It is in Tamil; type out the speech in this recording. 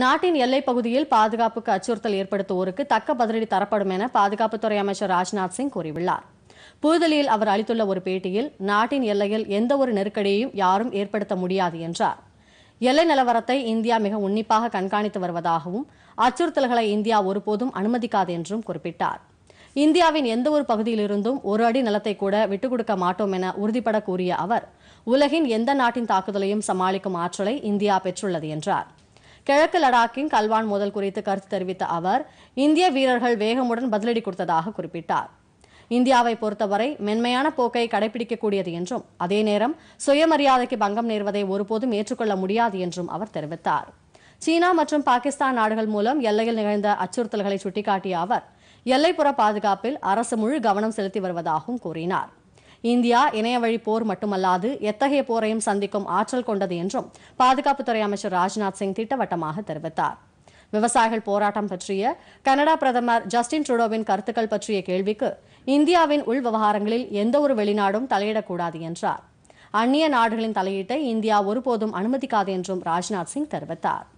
நாட்டின் எல்லைப் பகுதியில் பாதுகாப்புக்கு அச்சுறுத்தல் ஏற்படுத்துவோருக்கு தக்க பதிலடி தரப்படும் என பாதுகாப்புத்துறை அமைச்சர் ராஜ்நாத் சிங் கூறியுள்ளார் புதுதில்லியில் அவர் அளித்துள்ள ஒரு பேட்டியில் நாட்டின் எல்லையில் எந்த ஒரு நெருக்கடியையும் யாரும் ஏற்படுத்த முடியாது என்றார் எல்லை நிலவரத்தை இந்தியா மிக உன்னிப்பாக கண்காணித்து வருவதாகவும் அச்சுறுத்தல்களை இந்தியா ஒருபோதும் அனுமதிக்காது என்றும் குறிப்பிட்டார் இந்தியாவின் எந்த ஒரு பகுதியிலிருந்தும் ஒரு அடி நிலத்தை கூட விட்டுக் கொடுக்க மாட்டோம் என உறுதிபட கூறிய அவர் உலகின் எந்த நாட்டின் தாக்குதலையும் சமாளிக்கும் ஆற்றலை இந்தியா பெற்றுள்ளது என்றார் கிழக்கு லடாக்கின் கல்வான் மோதல் குறித்து கருத்து தெரிவித்த அவர் இந்திய வீரர்கள் வேகமுடன் பதிலடி கொடுத்ததாக குறிப்பிட்டார் இந்தியாவை பொறுத்தவரை மென்மையான போக்கை கடைபிடிக்கக்கூடியது என்றும் அதே நேரம் சுயமரியாதைக்கு பங்கம் நேர்வதை ஒருபோதும் ஏற்றுக்கொள்ள முடியாது என்றும் அவர் தெரிவித்தார் சீனா மற்றும் பாகிஸ்தான் நாடுகள் மூலம் எல்லையில் நிகழ்ந்த அச்சுறுத்தல்களை சுட்டிக்காட்டிய அவர் எல்லைப்புற பாதுகாப்பில் அரசு முழு கவனம் செலுத்தி வருவதாகவும் கூறினார் இந்தியா இணைய வழி போர் மட்டுமல்லாது எத்தகைய போரையும் சந்திக்கும் ஆற்றல் கொண்டது என்றும் பாதுகாப்புத்துறை அமைச்சர் ராஜ்நாத் சிங் திட்டவட்டமாக தெரிவித்தார் விவசாயிகள் போராட்டம் பற்றிய கனடா பிரதமர் ஜஸ்டின் ட்ரூடோவின் கருத்துக்கள் பற்றிய கேள்விக்கு இந்தியாவின் உள் விவகாரங்களில் எந்தவொரு வெளிநாடும் தலையிடக்கூடாது என்றார் அந்நிய நாடுகளின் தலையீட்டை இந்தியா ஒருபோதும் அனுமதிக்காது என்றும் ராஜ்நாத் சிங் தெரிவித்தார்